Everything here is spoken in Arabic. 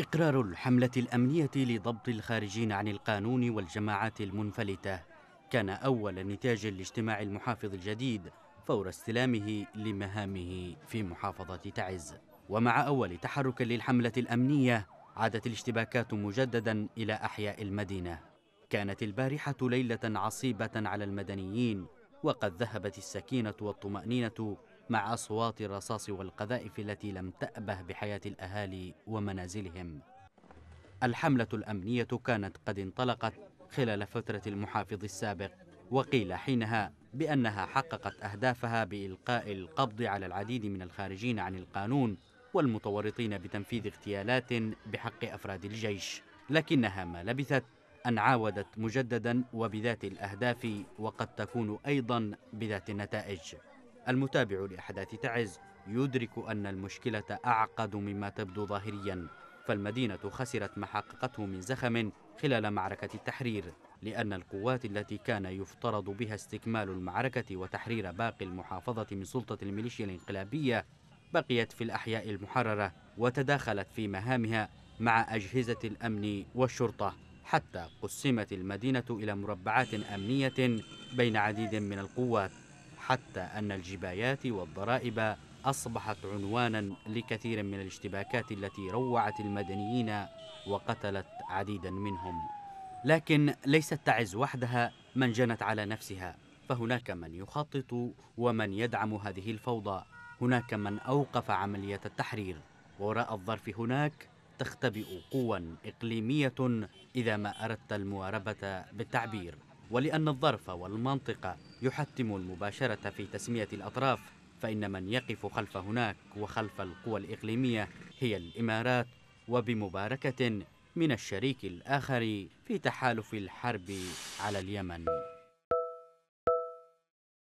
إقرار الحملة الأمنية لضبط الخارجين عن القانون والجماعات المنفلتة كان أول نتاج لاجتماع المحافظ الجديد فور استلامه لمهامه في محافظة تعز ومع أول تحرك للحملة الأمنية عادت الاشتباكات مجددا إلى أحياء المدينة كانت البارحة ليلة عصيبة على المدنيين وقد ذهبت السكينة والطمأنينة مع أصوات الرصاص والقذائف التي لم تأبه بحياة الأهالي ومنازلهم الحملة الأمنية كانت قد انطلقت خلال فترة المحافظ السابق وقيل حينها بأنها حققت أهدافها بإلقاء القبض على العديد من الخارجين عن القانون والمتورطين بتنفيذ اغتيالات بحق أفراد الجيش لكنها ما لبثت أن عاودت مجددا وبذات الأهداف وقد تكون أيضا بذات النتائج المتابع لأحداث تعز يدرك أن المشكلة أعقد مما تبدو ظاهريا فالمدينة خسرت ما حققته من زخم خلال معركة التحرير لأن القوات التي كان يفترض بها استكمال المعركة وتحرير باقي المحافظة من سلطة الميليشيا الانقلابية بقيت في الأحياء المحررة وتداخلت في مهامها مع أجهزة الأمن والشرطة حتى قسمت المدينة إلى مربعات أمنية بين عديد من القوات حتى أن الجبايات والضرائب أصبحت عنوانا لكثير من الاشتباكات التي روعت المدنيين وقتلت عديدا منهم لكن ليست تعز وحدها من جنت على نفسها فهناك من يخطط ومن يدعم هذه الفوضى هناك من أوقف عملية التحرير وراء الظرف هناك تختبئ قوى إقليمية إذا ما أردت المواربة بالتعبير ولأن الظرف والمنطقة يحتم المباشرة في تسمية الأطراف فإن من يقف خلف هناك وخلف القوى الإقليمية هي الإمارات وبمباركة من الشريك الآخر في تحالف الحرب على اليمن